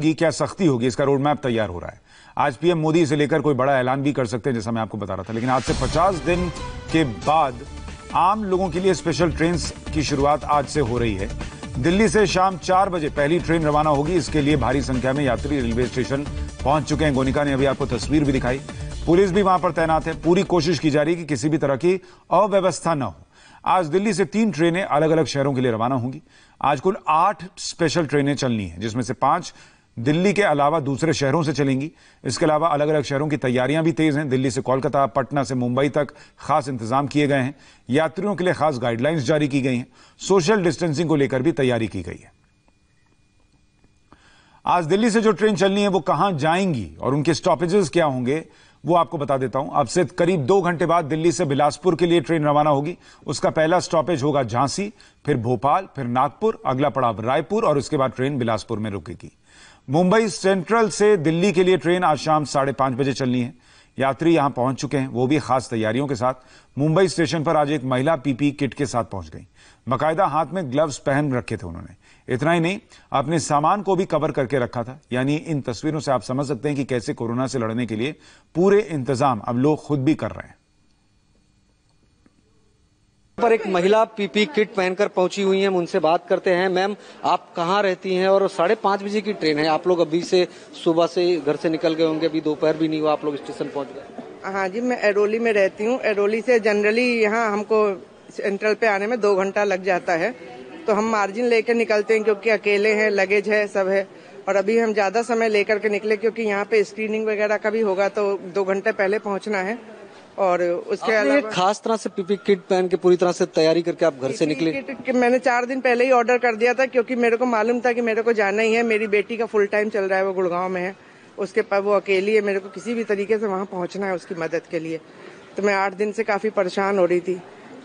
होगी क्या सख्ती होगी इसका रोड मैप तैयार हो रहा है आज पीएम मोदी इसे लेकर कोई बड़ा ऐलान भी कर सकते हैं जैसा मैं आपको बता रहा था लेकिन आज से 50 दिन के बाद आम लोगों के लिए स्पेशल ट्रेन की शुरुआत आज से हो रही है दिल्ली से शाम चार बजे पहली ट्रेन रवाना होगी इसके लिए भारी संख्या में यात्री रेलवे स्टेशन पहुंच चुके हैं गोनिका ने अभी आपको तस्वीर भी दिखाई पुलिस भी वहां पर तैनात है पूरी कोशिश की जा रही है कि किसी भी तरह की अव्यवस्था न हो आज दिल्ली से तीन ट्रेनें अलग अलग शहरों के लिए रवाना होंगी आज कुल आठ स्पेशल ट्रेनें चलनी है जिसमें से पांच दिल्ली के अलावा दूसरे शहरों से चलेंगी इसके अलावा अलग अलग शहरों की तैयारियां भी तेज़ हैं दिल्ली से कोलकाता पटना से मुंबई तक खास इंतजाम किए गए हैं यात्रियों के लिए खास गाइडलाइंस जारी की गई हैं सोशल डिस्टेंसिंग को लेकर भी तैयारी की गई है आज दिल्ली से जो ट्रेन चलनी है वो कहां जाएंगी और उनके स्टॉपेजेस क्या होंगे वो आपको बता देता हूं अब से करीब दो घंटे बाद दिल्ली से बिलासपुर के लिए ट्रेन रवाना होगी उसका पहला स्टॉपेज होगा झांसी फिर भोपाल फिर नागपुर अगला पड़ाव रायपुर और उसके बाद ट्रेन बिलासपुर में रुकेगी मुंबई सेंट्रल से दिल्ली के लिए ट्रेन आज शाम साढ़े पांच बजे चलनी है यात्री यहां पहुंच चुके हैं वो भी खास तैयारियों के साथ मुंबई स्टेशन पर आज एक महिला पीपी किट के साथ पहुंच गई बाकायदा हाथ में ग्लव्स पहन रखे थे उन्होंने इतना ही नहीं अपने सामान को भी कवर करके रखा था यानी इन तस्वीरों से आप समझ सकते हैं कि कैसे कोरोना से लड़ने के लिए पूरे इंतजाम अब लोग खुद भी कर रहे हैं पर एक महिला पीपी किट पहनकर पहुंची हुई है हम उनसे बात करते हैं मैम आप कहाँ रहती हैं और साढ़े पाँच बजे की ट्रेन है आप लोग अभी से सुबह से घर से निकल गए होंगे अभी दोपहर भी नहीं हुआ आप लोग स्टेशन पहुँच गए हाँ जी मैं एरोली में रहती हूँ एरोली से जनरली यहाँ हमको सेंट्रल पे आने में दो घंटा लग जाता है तो हम मार्जिन लेकर निकलते हैं क्योंकि अकेले हैं लगेज है सब है और अभी हम ज्यादा समय लेकर के निकले क्योंकि यहाँ पे स्क्रीनिंग वगैरह का भी होगा तो दो घंटे पहले पहुंचना है और उसके अलावा खास तरह से पीपी किट पहन के पूरी तरह से तैयारी करके आप घर से निकले कि मैंने चार दिन पहले ही ऑर्डर कर दिया था क्योंकि मेरे को मालूम था कि मेरे को जाना ही है मेरी बेटी का फुल टाइम चल रहा है वो गुड़गांव में है उसके पास वो अकेली है मेरे को किसी भी तरीके से वहाँ पहुँचना है उसकी मदद के लिए तो मैं आठ दिन से काफ़ी परेशान हो रही थी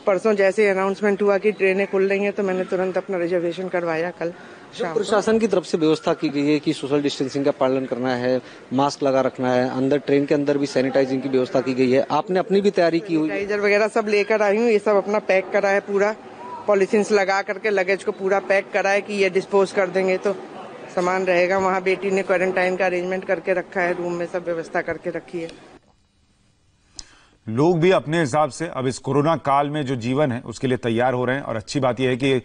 परसों जैसे अनाउंसमेंट हुआ कि ट्रेनें खुल रही हैं तो मैंने तुरंत अपना रिजर्वेशन करवाया कल तो प्रशासन की तरफ से व्यवस्था की गई है कि सोशल डिस्टेंसिंग का पालन करना है मास्क लगा रखना है अंदर ट्रेन के अंदर भी सैनिटाइजिंग की व्यवस्था की गई है आपने अपनी भी तैयारी की हुई वगैरह सब लेकर आई हूँ ये सब अपना पैक करा है पूरा पॉलिथिन लगा करके लगेज को पूरा पैक करा है कि ये डिस्पोज कर देंगे तो सामान रहेगा वहाँ बेटी ने क्वारंटाइन का अरेंजमेंट करके रखा है रूम में सब व्यवस्था करके रखी है लोग भी अपने हिसाब से अब इस कोरोना काल में जो जीवन है उसके लिए तैयार हो रहे हैं और अच्छी बात यह है कि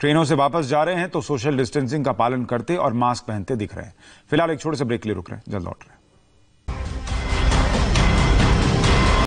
ट्रेनों से वापस जा रहे हैं तो सोशल डिस्टेंसिंग का पालन करते और मास्क पहनते दिख रहे हैं फिलहाल एक छोटे से ब्रेक के लिए रुक रहे हैं जल्द लौट रहे हैं